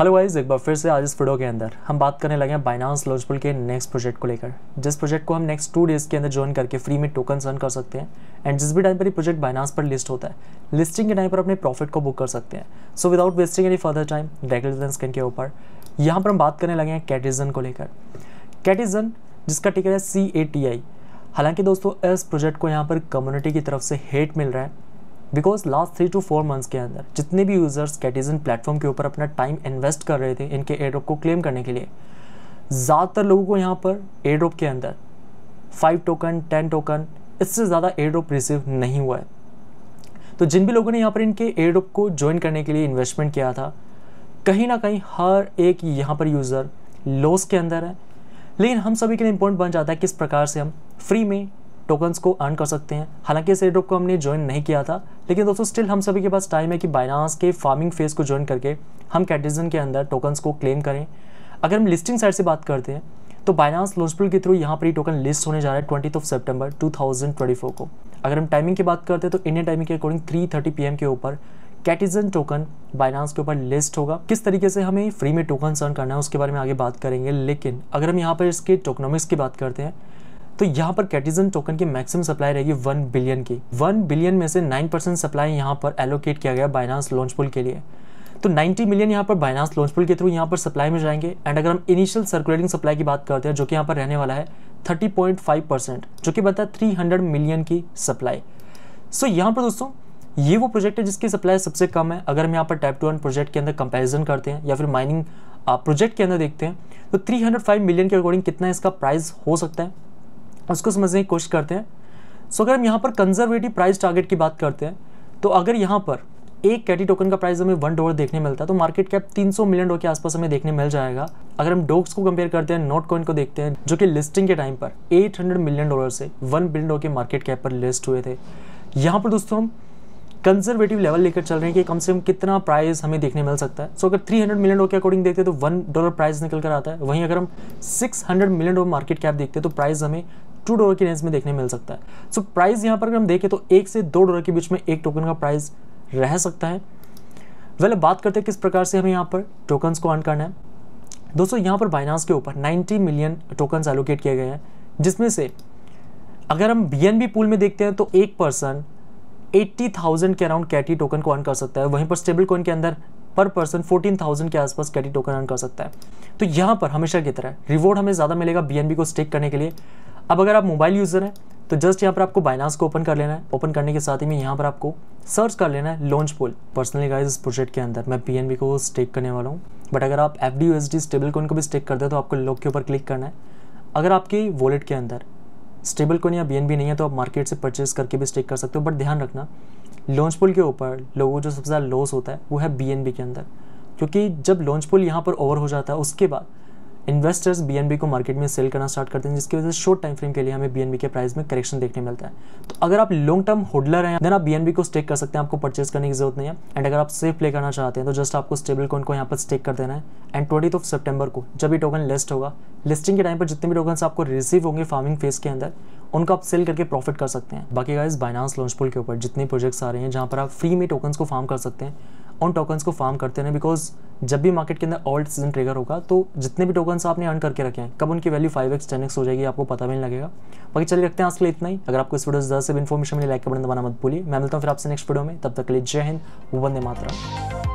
hello wise एक बार फिर से आज इस वीडियो के अंदर हम बात करने लगे हैं बाइनांस लॉन्चपुल के नेक्स्ट प्रोजेक्ट को लेकर जिस प्रोजेक्ट को हम नेक्स्ट टू डेज़ के अंदर ज्वाइन करके फ्री में टोकन अर्न कर सकते हैं एंड जिस भी टाइम पर ये प्रोजेक्ट बाइनांस पर लिस्ट होता है लिस्टिंग के टाइम पर अपने प्रॉफिट को बुक कर सकते हैं so without wasting any further time direct screen के ऊपर यहाँ पर हम बात करने लगे हैं कैटिजन को लेकर कैटिजन जिसका टिकट है सी ए टी आई हालांकि दोस्तों इस प्रोजेक्ट को यहाँ पर कम्युनिटी की तरफ से हेट मिल रहा है because last three to four months के अंदर जितने भी यूज़र्स कैटिजन प्लेटफॉर्म के ऊपर अपना टाइम इन्वेस्ट कर रहे थे इनके एड्रॉप को क्लेम करने के लिए ज़्यादातर लोगों को यहाँ पर एड्रॉप के अंदर फाइव टोकन टेन टोकन इससे ज़्यादा एड्रॉप रिसीव नहीं हुआ है तो जिन भी लोगों ने यहाँ पर इनके एड्रॉप को ज्वाइन करने के लिए इन्वेस्टमेंट किया था कहीं ना कहीं हर एक यहाँ पर यूज़र लॉस के अंदर है लेकिन हम सभी के लिए इम्पोर्टेंट बन जाता है किस प्रकार से हम फ्री में टोकन्स को अर्न कर सकते हैं हालांकि इस एड्रॉप को हमने ज्वाइन नहीं किया था लेकिन दोस्तों स्टिल हम सभी के पास टाइम है कि बाइनास के फार्मिंग फेज को ज्वाइन करके हम कैटिजन के अंदर टोकन्स को क्लेम करें अगर हम लिस्टिंग साइड से बात करते हैं तो बाइनास लॉन्चपुल के थ्रू यहाँ पर ही टोकन लिस्ट होने जा रहा है ट्वेंटी ऑफ सेप्टेम्बर टू को अगर हम टाइमिंग की बात करते हैं तो इंडियन टाइमिंग के अकॉर्डिंग थ्री थर्टी के ऊपर कैटिजन टोकन बाइनांस के ऊपर लिस्ट होगा किस तरीके से हमें फ्री में टोकन अर्न करना है उसके बारे में आगे बात करेंगे लेकिन अगर हम यहाँ पर इसके टोकनॉमिक्स की बात करते हैं तो यहाँ पर कैटिजन टोकन की मैक्सिमम सप्लाई रहेगी वन बिलियन की वन बिलियन में से नाइन परसेंट सप्लाई यहाँ पर एलोकेट किया गया बाइनांस लॉन्च पुल के लिए तो 90 मिलियन यहाँ पर बाइनांस लॉन्च पुल के थ्रू यहाँ पर सप्लाई में जाएंगे एंड अगर हम इनिशियल सर्कुलेटिंग सप्लाई की बात करते हैं जो कि यहाँ पर रहने वाला है 30.5 परसेंट जो कि बता थ्री हंड्रेड मिलियन की सप्लाई सो so, यहाँ पर दोस्तों ये वो प्रोजेक्ट है जिसकी सप्लाई सबसे कम है अगर हम यहाँ पर टाइप टू वन प्रोजेक्ट के अंदर कंपैरिजन करते हैं या फिर माइनिंग प्रोजेक्ट के अंदर देखते हैं तो 305 मिलियन के अकॉर्डिंग कितना इसका प्राइस हो सकता है उसको समझने की कोशिश करते हैं सो so, अगर हम यहाँ पर कंजर्वेटिव प्राइस टारगेट की बात करते हैं तो अगर यहाँ पर एक कैटी टोकन का प्राइस हमें वन डॉलर देखने मिलता है तो मार्केट कैप 300 मिलियन डॉलर के आसपास हमें देखने मिल जाएगा अगर हम डोक्स को कंपेयर करते हैं नोट कॉइन को देखते हैं जो कि लिस्टिंग के टाइम पर 800 मिलियन डॉलर से वन बिलियन डॉलर के मार्केट कैप पर लिस्ट हुए थे यहाँ पर दोस्तों हम कंजर्वेटिव लेवल लेकर चल रहे हैं कि कम से कम कितना प्राइस हमें देखने मिल सकता है सो so, अगर 300 मिलियन डॉलर के अकॉर्डिंग देखते हैं तो वन डॉलर प्राइस निकल कर आता है वहीं अगर हम 600 मिलियन डॉलर मार्केट कैप देखते हैं तो प्राइस हमें टू डॉलर की रेंज में देखने मिल सकता है सो so, प्राइस यहाँ पर अगर हम देखें तो एक से दो डॉलर के बीच में एक टोकन का प्राइस रह सकता है वेल well, बात करते हैं किस प्रकार से हमें यहाँ पर टोकन्स को अर्न करना है दोस्तों यहाँ पर बाइनास के ऊपर 90 मिलियन टोकन्स एलोकेट किए गए हैं जिसमें से अगर हम बी पूल में देखते हैं तो एक पर्सन 80,000 के अराउंड कैटी टोकन को अर्न कर सकता है वहीं पर स्टेबल कोइन के अंदर पर पर्सन 14,000 के आसपास कैटी टोकन अर्न कर सकता है तो यहाँ पर हमेशा की तरह रिवॉर्ड हमें ज़्यादा मिलेगा बी को स्टेक करने के लिए अब अगर आप मोबाइल यूज़र हैं तो जस्ट यहाँ पर आपको बाइनास को ओपन कर लेना है ओपन करने के साथ ही में यहाँ पर आपको सर्च कर लेना है लॉन्च पोल पर्सनली गाइज इस प्रोजेक्ट के अंदर मैं पी को स्टेक करने वाला हूँ बट अगर आप F D U S D stable coin को भी स्टेक करते हैं तो आपको लॉक के ऊपर क्लिक करना है अगर आपकी वॉलेट के अंदर स्टेबल कोइन या बी नहीं है तो आप मार्केट से परचेज करके भी स्टेक कर सकते हो बट ध्यान रखना लॉन्च पोल के ऊपर लोगों जो सबसे ज़्यादा लॉस होता है वो है बी के अंदर क्योंकि जब लॉन्च पोल यहाँ पर ओवर हो जाता है उसके बाद इन्वेस्टर्स बी को मार्केट में सेल करना स्टार्ट करते हैं जिसकी वजह से शॉर्ट टाइम फ्रेम के लिए हमें बी के प्राइस में करेक्शन देखने मिलता है तो अगर आप लॉन्ग टर्म होल्डर हैं देन आप बी को स्टेक कर सकते हैं आपको परचेस करने की जरूरत नहीं है एंड अगर आप सेफ प्ले करना चाहते हैं तो जस्ट आपको स्टेबल कॉइन को यहाँ पर स्टेक कर देना है एंड ट्वेंटी ऑफ सेप्टेबर को जब भी टोकन लिस्ट होगा लिस्टिंग के टाइम पर जितने भी टोकन आपको रिसीव होंगे फार्मिंग फेज के अंदर उनको आप सेल करके प्रॉफिट कर सकते हैं बाकी गाइज बाइनांस लॉन्च पुल के ऊपर जितने प्रोजेक्ट्स आ रहे हैं जहाँ पर आप फ्री में टोकन को फार्म कर सकते हैं उन टोकन्स को फार्म करते रहें बिकॉज जब भी मार्केट के अंदर ऑल्ड सीजन ट्रिगर होगा तो जितने भी टोकन्स आपने अर्न करके रखे हैं कब उनकी value five X ten X हो जाएगी आपको पता भी नहीं लगेगा बाकी चलिए रखते हैं आज के लिए इतना ही अगर आपको इस वीडियो से ज़्यादा से भी इन्फॉर्मेशन मिली लाइक का बटन दबाना मत भूलिए मैं मिलता हूँ फिर आपसे नेक्स्ट वीडियो में तब तक के लिए जय हिंद वंदे मातरम